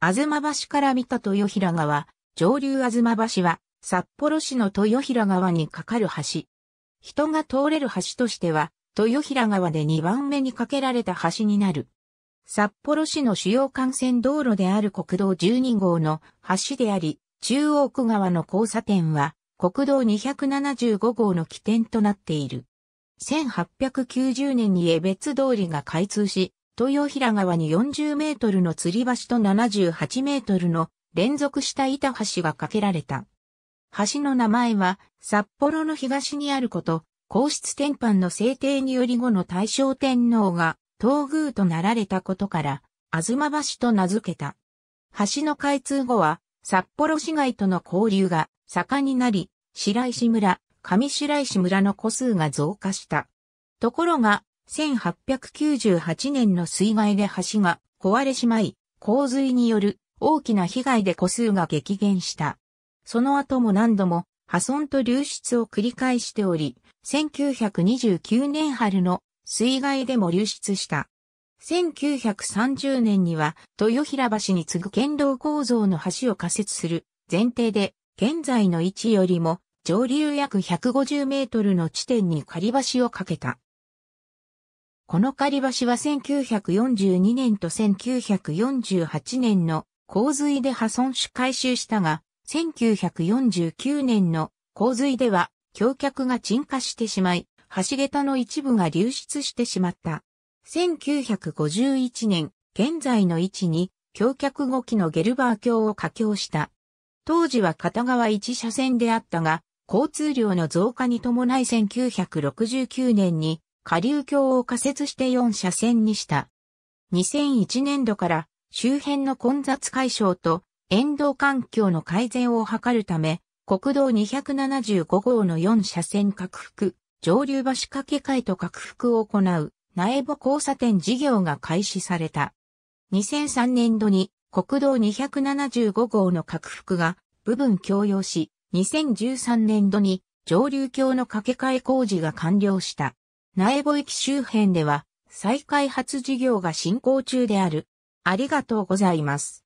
東橋から見た豊平川、上流東橋は、札幌市の豊平川に架かる橋。人が通れる橋としては、豊平川で2番目に架けられた橋になる。札幌市の主要幹線道路である国道12号の橋であり、中央区側の交差点は、国道275号の起点となっている。1890年に江別通りが開通し、豊平川に40メートルの吊り橋と78メートルの連続した板橋が架けられた。橋の名前は札幌の東にあること、皇室天板の制定により後の大正天皇が東宮となられたことから、あずま橋と名付けた。橋の開通後は、札幌市街との交流が盛んになり、白石村、上白石村の個数が増加した。ところが、1898年の水害で橋が壊れしまい、洪水による大きな被害で個数が激減した。その後も何度も破損と流出を繰り返しており、1929年春の水害でも流出した。1930年には豊平橋に次ぐ県道構造の橋を仮設する前提で、現在の位置よりも上流約150メートルの地点に仮橋を架けた。この狩り橋は1942年と1948年の洪水で破損し回収したが、1949年の洪水では橋脚が沈下してしまい、橋桁の一部が流出してしまった。1951年、現在の位置に橋脚5機のゲルバー橋を架橋した。当時は片側1車線であったが、交通量の増加に伴い1969年に下流橋を仮設して4車線にした。2001年度から周辺の混雑解消と沿道環境の改善を図るため、国道275号の4車線拡幅、上流橋掛け替えと拡幅を行う苗穂交差点事業が開始された。2003年度に国道275号の拡幅が部分共用し、2013年度に上流橋の架け替え工事が完了した。苗穂駅周辺では、再開発事業が進行中である。ありがとうございます。